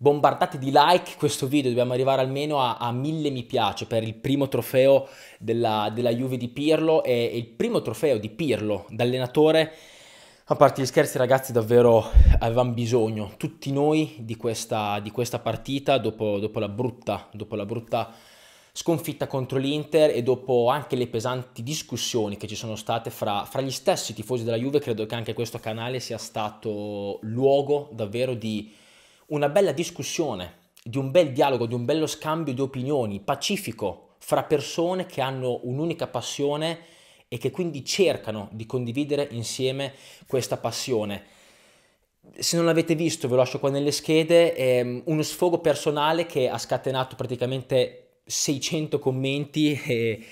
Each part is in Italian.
bombardate di like questo video, dobbiamo arrivare almeno a, a mille mi piace per il primo trofeo della, della Juve di Pirlo e, e, il primo trofeo di Pirlo da allenatore. A parte gli scherzi ragazzi davvero avevamo bisogno, tutti noi, di questa, di questa partita dopo, dopo, la brutta, dopo la brutta sconfitta contro l'Inter e dopo anche le pesanti discussioni che ci sono state fra, fra gli stessi tifosi della Juve, credo che anche questo canale sia stato luogo davvero di una bella discussione, di un bel dialogo, di un bello scambio di opinioni pacifico fra persone che hanno un'unica passione e che quindi cercano di condividere insieme questa passione. Se non l'avete visto, ve lo lascio qua nelle schede, è ehm, uno sfogo personale che ha scatenato praticamente 600 commenti e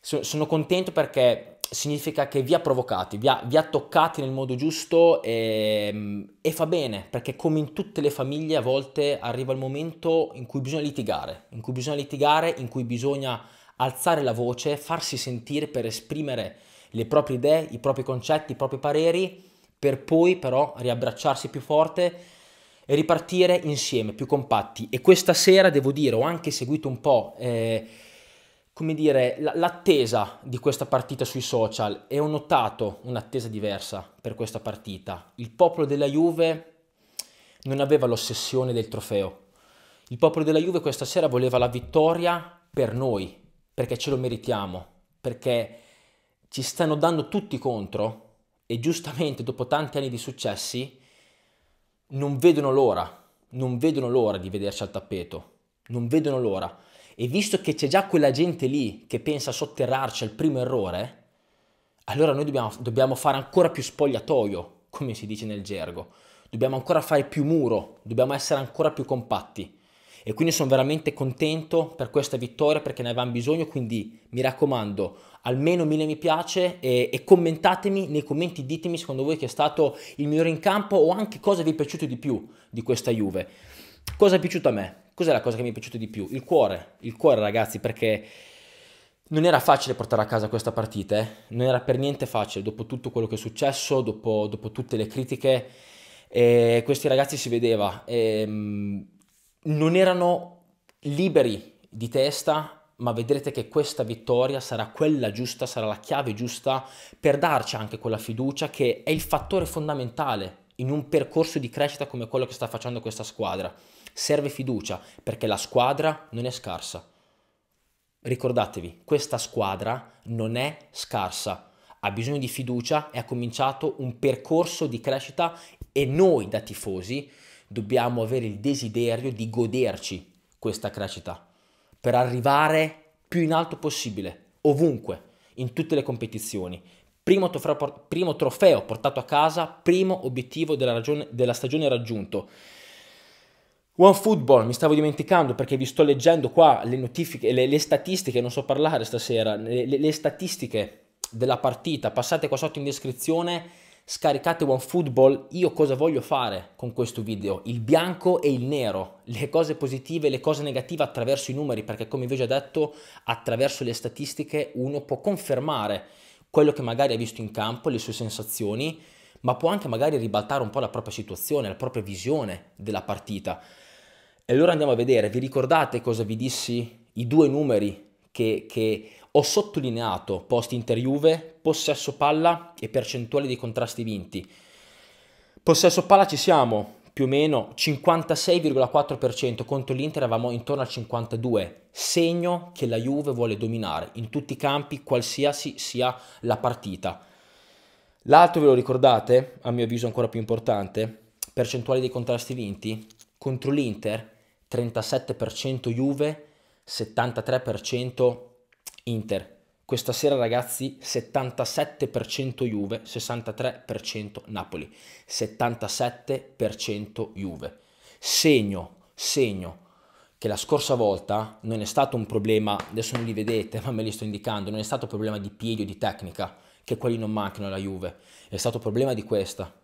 sono contento perché significa che vi ha provocati, vi ha, vi ha toccati nel modo giusto e, ehm, e, fa bene, perché come in tutte le famiglie a volte arriva il momento in cui bisogna litigare, in cui bisogna litigare, in cui bisogna alzare la voce, farsi sentire per esprimere le proprie idee, i propri concetti, i propri pareri, per poi però riabbracciarsi più forte e ripartire insieme, più compatti. E questa sera, devo dire, ho anche seguito un po'... Eh, come dire, l'attesa di questa partita sui social e ho notato un'attesa diversa per questa partita. Il popolo della Juve non aveva l'ossessione del trofeo. Il popolo della Juve questa sera voleva la vittoria per noi, perché ce lo meritiamo, perché ci stanno dando tutti contro e giustamente dopo tanti anni di successi non vedono l'ora, non vedono l'ora di vederci al tappeto, non vedono l'ora e visto che c'è già quella gente lì che pensa a sotterrarci al primo errore, allora noi dobbiamo, dobbiamo fare ancora più spogliatoio, come si dice nel gergo, dobbiamo ancora fare più muro, dobbiamo essere ancora più compatti. E quindi sono veramente contento per questa vittoria perché ne avevamo bisogno, quindi mi raccomando, almeno mille mi piace e, e, commentatemi nei commenti, ditemi secondo voi che è stato il migliore in campo o anche cosa vi è piaciuto di più di questa Juve. Cosa è piaciuto a me? Cos'è la cosa che mi è piaciuta di più? Il cuore, il cuore ragazzi, perché non era facile portare a casa questa partita, eh? non era per niente facile, dopo tutto quello che è successo, dopo, dopo tutte le critiche, eh, questi ragazzi si vedeva, eh, non erano liberi di testa, ma vedrete che questa vittoria sarà quella giusta, sarà la chiave giusta per darci anche quella fiducia che è il fattore fondamentale in un percorso di crescita come quello che sta facendo questa squadra. Serve fiducia perché la squadra non è scarsa. Ricordatevi, questa squadra non è scarsa, ha bisogno di fiducia e ha cominciato un percorso di crescita e noi da tifosi dobbiamo avere il desiderio di goderci questa crescita per arrivare più in alto possibile, ovunque, in tutte le competizioni, primo, trofeo, primo trofeo portato a casa, primo obiettivo della, ragione, della stagione raggiunto. One Football, mi stavo dimenticando perché vi sto leggendo qua le notifiche, le, le statistiche, non so parlare stasera, le, le, le, statistiche della partita, passate qua sotto in descrizione, scaricate One Football, io cosa voglio fare con questo video? Il bianco e il nero, le cose positive e le cose negative attraverso i numeri, perché come vi ho già detto, attraverso le statistiche uno può confermare quello che magari ha visto in campo, le sue sensazioni, ma può anche magari ribaltare un po' la propria situazione, la propria visione della partita. E allora andiamo a vedere, vi ricordate cosa vi dissi? I due numeri che, che ho sottolineato post interjuve, possesso palla e percentuale dei contrasti vinti. Possesso palla ci siamo, più o meno 56,4%, contro l'Inter eravamo intorno al 52%, segno che la Juve vuole dominare in tutti i campi, qualsiasi sia la partita. L'altro ve lo ricordate, a mio avviso ancora più importante, percentuale dei contrasti vinti, contro l'Inter 37% Juve, 73% Inter, questa sera ragazzi 77% Juve, 63% Napoli. 77% Juve. Segno, segno che la scorsa volta non è stato un problema, adesso non li vedete ma me li sto indicando, non è stato un problema di piedi o di tecnica, che quelli non mancano alla Juve, è stato un problema di questa,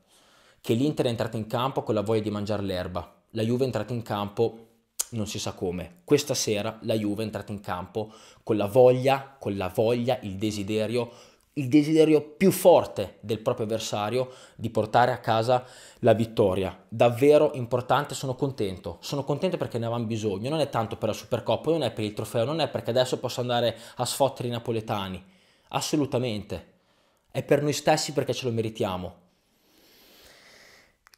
che l'Inter è entrata in campo con la voglia di mangiare l'erba, la Juve è entrata in campo non si sa come. Questa sera la Juve è entrata in campo con la voglia, con la voglia, il desiderio, il desiderio più forte del proprio avversario di portare a casa la vittoria. Davvero importante, sono contento. Sono contento perché ne avevamo bisogno, non è tanto per la Supercoppa, non è per il trofeo, non è perché adesso posso andare a sfottere i napoletani. Assolutamente. È per noi stessi perché ce lo meritiamo.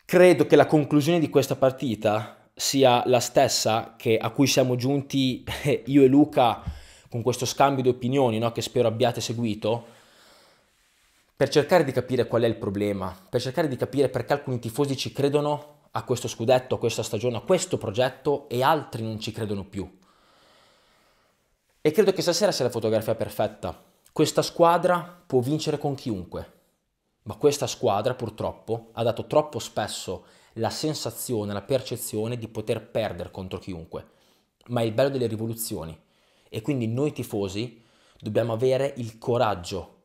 Credo che la conclusione di questa partita sia la stessa che, a cui siamo giunti io e Luca con questo scambio di opinioni no, che spero abbiate seguito, per cercare di capire qual è il problema, per cercare di capire perché alcuni tifosi ci credono a questo scudetto, a questa stagione, a questo progetto e altri non ci credono più. E credo che stasera sia la fotografia perfetta. Questa squadra può vincere con chiunque, ma questa squadra purtroppo ha dato troppo spesso la sensazione, la percezione di poter perdere contro chiunque, ma è il bello delle rivoluzioni. E quindi noi tifosi dobbiamo avere il coraggio,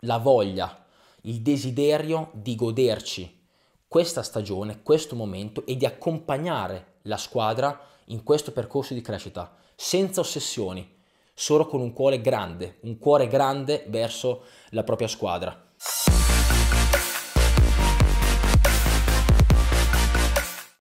la voglia, il desiderio di goderci questa stagione, questo momento e di accompagnare la squadra in questo percorso di crescita, senza ossessioni, solo con un cuore grande, un cuore grande verso la propria squadra.